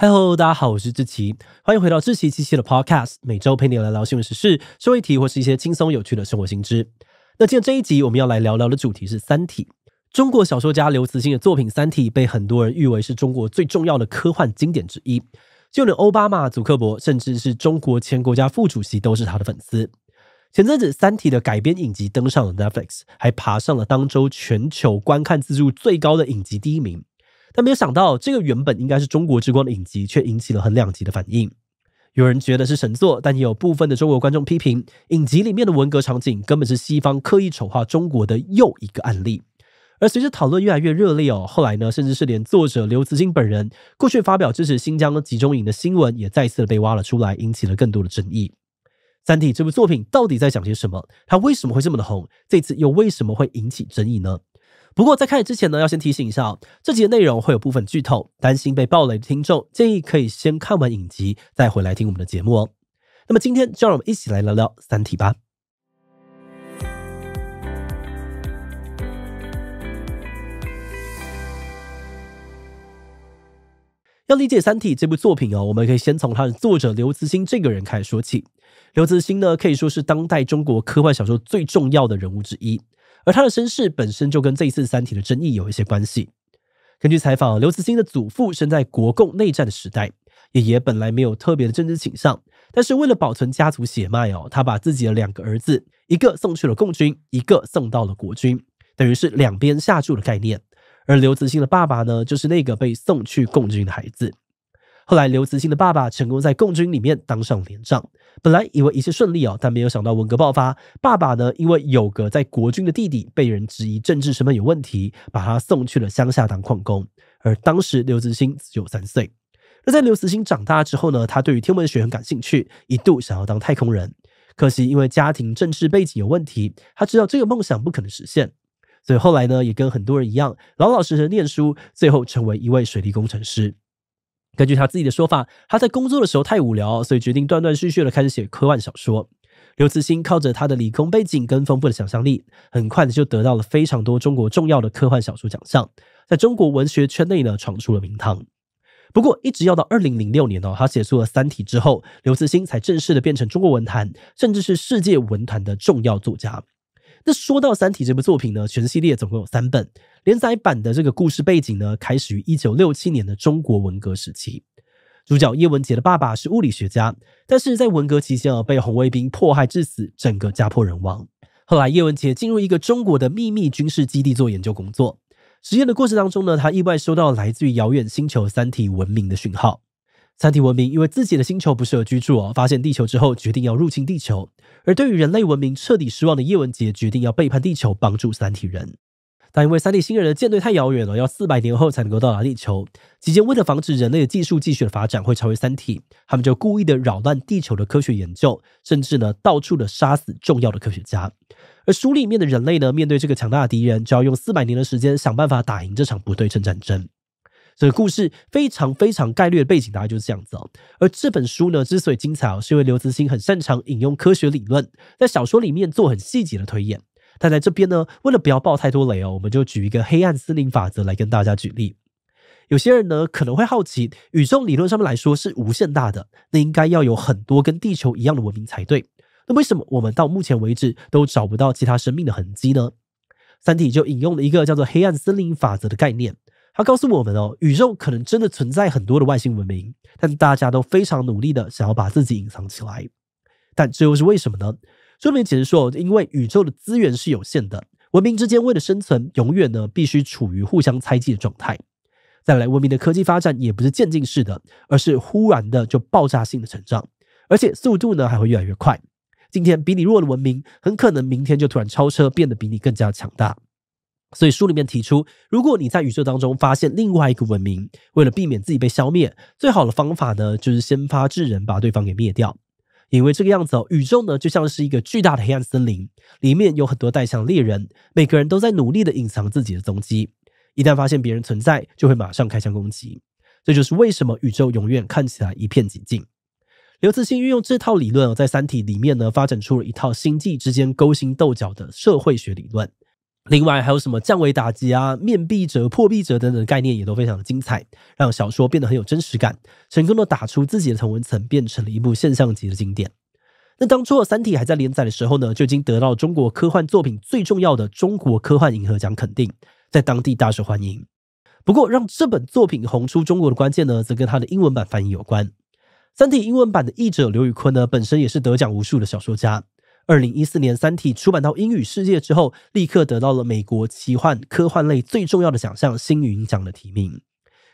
哈 h e l l o 大家好，我是志奇，欢迎回到志奇七奇的 Podcast，每周陪你聊聊新闻时事，说一题或是一些轻松有趣的生活新知。那今天这一集我们要来聊聊的主题是《三体》。中国小说家刘慈欣的作品《三体》被很多人誉为是中国最重要的科幻经典之一，就连奥巴马、祖克伯，甚至是中国前国家副主席都是他的粉丝。前阵子，《三体》的改编影集登上了 Netflix，还爬上了当周全球观看次数最高的影集第一名。但没有想到，这个原本应该是中国之光的影集，却引起了很两极的反应。有人觉得是神作，但也有部分的中国观众批评，影集里面的文革场景根本是西方刻意丑化中国的又一个案例。而随着讨论越来越热烈哦，后来呢，甚至是连作者刘慈欣本人过去发表支持新疆集中营的新闻，也再次被挖了出来，引起了更多的争议。三体这部作品到底在讲些什么？它为什么会这么的红？这次又为什么会引起争议呢？不过，在开始之前呢，要先提醒一下哦，这集的内容会有部分剧透，担心被暴雷的听众建议可以先看完影集，再回来听我们的节目哦。那么，今天就让我们一起来聊聊《三体》吧。要理解《三体》这部作品哦，我们可以先从它的作者刘慈欣这个人开始说起。刘慈欣呢，可以说是当代中国科幻小说最重要的人物之一。而他的身世本身就跟这一次三体的争议有一些关系。根据采访，刘慈欣的祖父生在国共内战的时代，爷爷本来没有特别的政治倾向，但是为了保存家族血脉哦，他把自己的两个儿子，一个送去了共军，一个送到了国军，等于是两边下注的概念。而刘慈欣的爸爸呢，就是那个被送去共军的孩子。后来，刘慈欣的爸爸成功在共军里面当上连长。本来以为一切顺利哦，但没有想到文革爆发。爸爸呢，因为有个在国军的弟弟，被人质疑政治身份有问题，把他送去了乡下当矿工。而当时刘慈欣只有三岁。那在刘慈欣长大之后呢，他对于天文学很感兴趣，一度想要当太空人。可惜因为家庭政治背景有问题，他知道这个梦想不可能实现，所以后来呢，也跟很多人一样，老老实实念书，最后成为一位水利工程师。根据他自己的说法，他在工作的时候太无聊，所以决定断断续续的开始写科幻小说。刘慈欣靠着他的理工背景跟丰富的想象力，很快的就得到了非常多中国重要的科幻小说奖项，在中国文学圈内呢闯出了名堂。不过一直要到二零零六年哦，他写出了《三体》之后，刘慈欣才正式的变成中国文坛甚至是世界文坛的重要作家。那说到《三体》这部作品呢，全系列总共有三本连载版的这个故事背景呢，开始于一九六七年的中国文革时期。主角叶文洁的爸爸是物理学家，但是在文革期间啊，被红卫兵迫害致死，整个家破人亡。后来叶文洁进入一个中国的秘密军事基地做研究工作，实验的过程当中呢，他意外收到来自于遥远星球三体文明的讯号。三体文明因为自己的星球不适合居住哦，发现地球之后决定要入侵地球。而对于人类文明彻底失望的叶文洁，决定要背叛地球，帮助三体人。但因为三体星人的舰队太遥远了，要四百年后才能够到达地球。期间，为了防止人类的技术继续的发展会超越三体，他们就故意的扰乱地球的科学研究，甚至呢到处的杀死重要的科学家。而书里面的人类呢，面对这个强大的敌人，就要用四百年的时间想办法打赢这场不对称战争。这个故事非常非常概略的背景，大概就是这样子哦。而这本书呢，之所以精彩哦，是因为刘慈欣很擅长引用科学理论，在小说里面做很细节的推演。但在这边呢，为了不要爆太多雷哦，我们就举一个黑暗森林法则来跟大家举例。有些人呢可能会好奇，宇宙理论上面来说是无限大的，那应该要有很多跟地球一样的文明才对。那为什么我们到目前为止都找不到其他生命的痕迹呢？三体就引用了一个叫做黑暗森林法则的概念。他告诉我们哦，宇宙可能真的存在很多的外星文明，但大家都非常努力的想要把自己隐藏起来。但这又是为什么呢？说明解释说，因为宇宙的资源是有限的，文明之间为了生存，永远呢必须处于互相猜忌的状态。再来，文明的科技发展也不是渐进式的，而是忽然的就爆炸性的成长，而且速度呢还会越来越快。今天比你弱的文明，很可能明天就突然超车，变得比你更加强大。所以书里面提出，如果你在宇宙当中发现另外一个文明，为了避免自己被消灭，最好的方法呢，就是先发制人，把对方给灭掉。因为这个样子，哦，宇宙呢就像是一个巨大的黑暗森林，里面有很多带枪猎人，每个人都在努力的隐藏自己的踪迹，一旦发现别人存在，就会马上开枪攻击。这就是为什么宇宙永远看起来一片寂静。刘慈欣运用这套理论，在《三体》里面呢，发展出了一套星际之间勾心斗角的社会学理论。另外还有什么降维打击啊、面壁者、破壁者等等概念也都非常的精彩，让小说变得很有真实感，成功的打出自己的同文层，变成了一部现象级的经典。那当初的《三体》还在连载的时候呢，就已经得到中国科幻作品最重要的中国科幻银河奖肯定，在当地大受欢迎。不过，让这本作品红出中国的关键呢，则跟他的英文版翻译有关。《三体》英文版的译者刘宇昆呢，本身也是得奖无数的小说家。二零一四年，《三体》出版到英语世界之后，立刻得到了美国奇幻科幻类最重要的奖项星云奖的提名。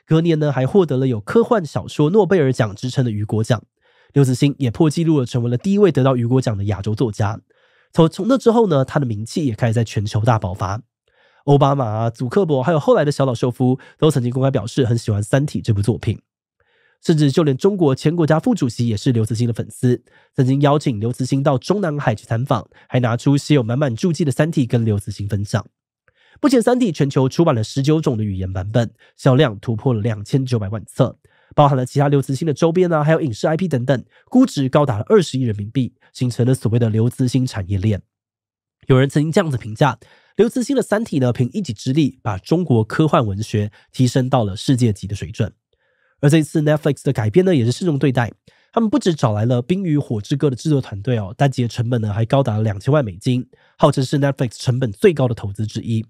隔年呢，还获得了有科幻小说诺贝尔奖之称的雨果奖。刘慈欣也破纪录了，成为了第一位得到雨果奖的亚洲作家。从从那之后呢，他的名气也开始在全球大爆发。奥巴马、祖克伯还有后来的小岛秀夫都曾经公开表示很喜欢《三体》这部作品。甚至就连中国前国家副主席也是刘慈欣的粉丝，曾经邀请刘慈欣到中南海去参访，还拿出写有满满注记的《三体》跟刘慈欣分享。目前，《三体》全球出版了十九种的语言版本，销量突破了两千九百万册，包含了其他刘慈欣的周边呢，还有影视 IP 等等，估值高达了二十亿人民币，形成了所谓的刘慈欣产业链。有人曾经这样子评价：刘慈欣的《三体》呢，凭一己之力把中国科幻文学提升到了世界级的水准。而这一次 Netflix 的改编呢，也是慎重对待。他们不止找来了《冰与火之歌》的制作团队哦，单集的成本呢还高达了两千万美金，号称是 Netflix 成本最高的投资之一。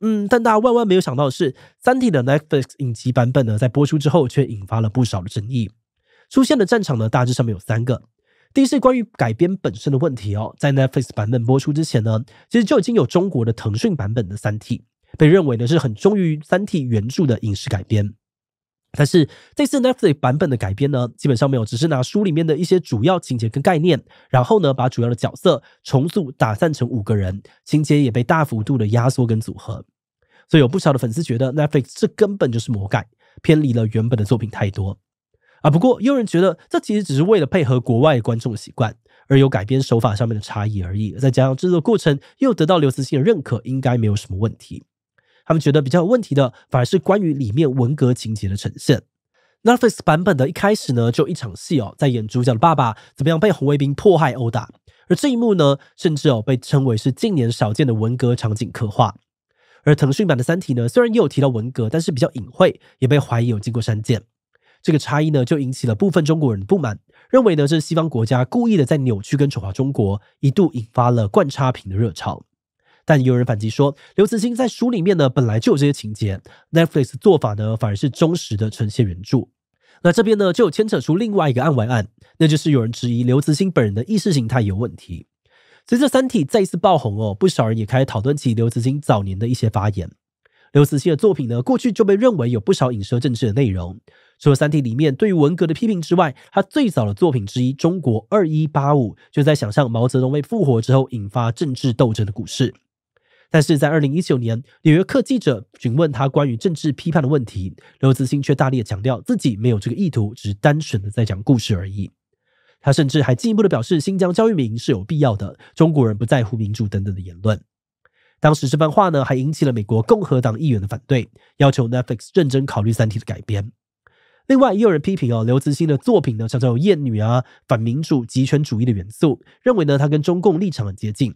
嗯，但大家万万没有想到的是，三体的 Netflix 影集版本呢，在播出之后却引发了不少的争议。出现的战场呢，大致上面有三个。第一是关于改编本身的问题哦，在 Netflix 版本播出之前呢，其实就已经有中国的腾讯版本的《三体》，被认为呢是很忠于《三体》原著的影视改编。但是这次 Netflix 版本的改编呢，基本上没有，只是拿书里面的一些主要情节跟概念，然后呢把主要的角色重组打散成五个人，情节也被大幅度的压缩跟组合，所以有不少的粉丝觉得 Netflix 这根本就是魔改，偏离了原本的作品太多。啊，不过有人觉得这其实只是为了配合国外观众的习惯，而有改编手法上面的差异而已，再加上制作过程又得到刘慈欣的认可，应该没有什么问题。他们觉得比较有问题的，反而是关于里面文革情节的呈现。Netflix 版本的一开始呢，就一场戏哦，在演主角的爸爸怎么样被红卫兵迫害殴打，而这一幕呢，甚至哦被称为是近年少见的文革场景刻画。而腾讯版的《三体》呢，虽然也有提到文革，但是比较隐晦，也被怀疑有经过删减。这个差异呢，就引起了部分中国人不满，认为呢这是西方国家故意的在扭曲跟丑化中国，一度引发了“灌差评”的热潮。但也有人反击说，刘慈欣在书里面呢本来就有这些情节，Netflix 做法呢反而是忠实的呈现原著。那这边呢就有牵扯出另外一个案外案，那就是有人质疑刘慈欣本人的意识形态有问题。随着《三体》再一次爆红哦，不少人也开始讨论起刘慈欣早年的一些发言。刘慈欣的作品呢过去就被认为有不少影射政治的内容，除了《三体》里面对于文革的批评之外，他最早的作品之一《中国二一八五》就在想象毛泽东被复活之后引发政治斗争的故事。但是在二零一九年，纽约客记者询问他关于政治批判的问题，刘慈欣却大力的强调自己没有这个意图，只是单纯的在讲故事而已。他甚至还进一步的表示，新疆教育名是有必要的，中国人不在乎民主等等的言论。当时这番话呢，还引起了美国共和党议员的反对，要求 Netflix 认真考虑三体的改编。另外，也有人批评哦，刘慈欣的作品呢，常常有厌女啊、反民主、极权主义的元素，认为呢，他跟中共立场很接近。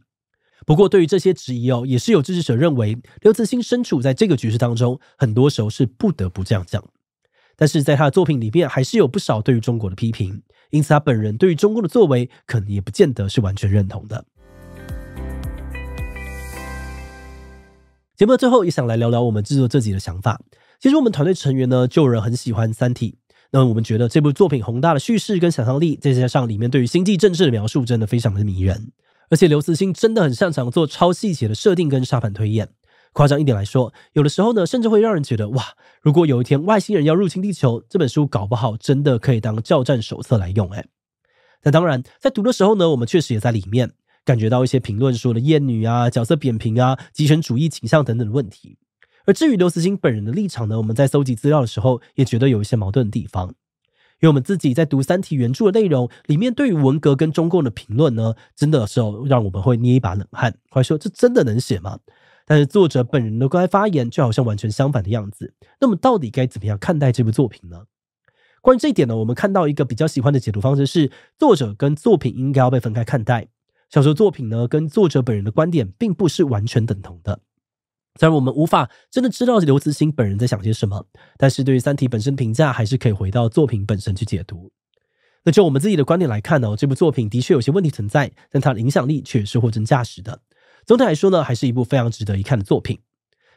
不过，对于这些质疑哦，也是有支持者认为，刘慈欣身处在这个局势当中，很多时候是不得不这样讲。但是在他的作品里面，还是有不少对于中国的批评，因此他本人对于中共的作为，可能也不见得是完全认同的。节目最后也想来聊聊我们制作自己的想法。其实我们团队成员呢，就人很喜欢《三体》，那我们觉得这部作品宏大的叙事跟想象力，再加上里面对于星际政治的描述，真的非常的迷人。而且刘慈欣真的很擅长做超细节的设定跟沙盘推演，夸张一点来说，有的时候呢，甚至会让人觉得哇，如果有一天外星人要入侵地球，这本书搞不好真的可以当教战手册来用哎。那当然，在读的时候呢，我们确实也在里面感觉到一些评论说的厌女啊、角色扁平啊、集权主义倾向等等的问题。而至于刘慈欣本人的立场呢，我们在搜集资料的时候也觉得有一些矛盾的地方。因为我们自己在读《三体》原著的内容里面，对于文革跟中共的评论呢，真的是让我们会捏一把冷汗，会说这真的能写吗？但是作者本人的公开发言却好像完全相反的样子。那么到底该怎么样看待这部作品呢？关于这一点呢，我们看到一个比较喜欢的解读方式是：作者跟作品应该要被分开看待，小说作品呢跟作者本人的观点并不是完全等同的。虽然我们无法真的知道刘慈欣本人在想些什么，但是对于《三体》本身评价，还是可以回到作品本身去解读。那就我们自己的观点来看呢，这部作品的确有些问题存在，但它的影响力却是货真价实的。总体来说呢，还是一部非常值得一看的作品。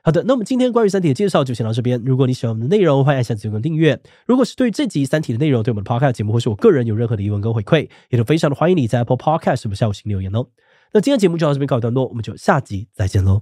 好的，那我们今天关于《三体》的介绍就先到这边。如果你喜欢我们的内容，欢迎按下喜欢跟订阅。如果是对这集《三体》的内容，对我们的 Podcast 节目，或是我个人有任何的疑问跟回馈，也都非常的欢迎你在 Apple Podcast 什么下五星留言哦。那今天节目就到这边告一段落，我们就下集再见喽。